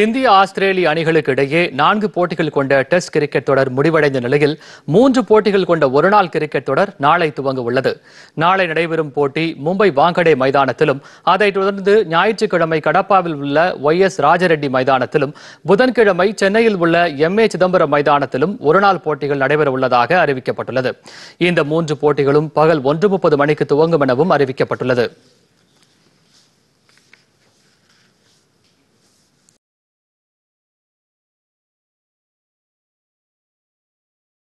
இந்திய ஆஸ்திரேலிய அணிகளுக்கு இடையே நான்கு போட்டிகள் கொண்ட டெஸ்ட் கிரிக்கெட் தொடர் முடிவடைந்த நிலையில் மூன்று போட்டிகள் கொண்ட ஒருநாள் கிரிக்கெட் தொடர் நாளை துவங்க உள்ளது நாளை நடைபெறும் போட்டி மும்பை வாங்கடே மைதானத்திலும் அதைத் தொடர்ந்து ஞாயிற்றுக்கிழமை கடப்பாவில் உள்ள ஒய் எஸ் ராஜரெட்டி மைதானத்திலும் புதன்கிழமை சென்னையில் உள்ள எம் ஏ சிதம்பரம் மைதானத்திலும் ஒருநாள் போட்டிகள் நடைபெற உள்ளதாக அறிவிக்கப்பட்டுள்ளது இந்த மூன்று போட்டிகளும் பகல் ஒன்று முப்பது மணிக்கு துவங்கும் எனவும் அறிவிக்கப்பட்டுள்ளது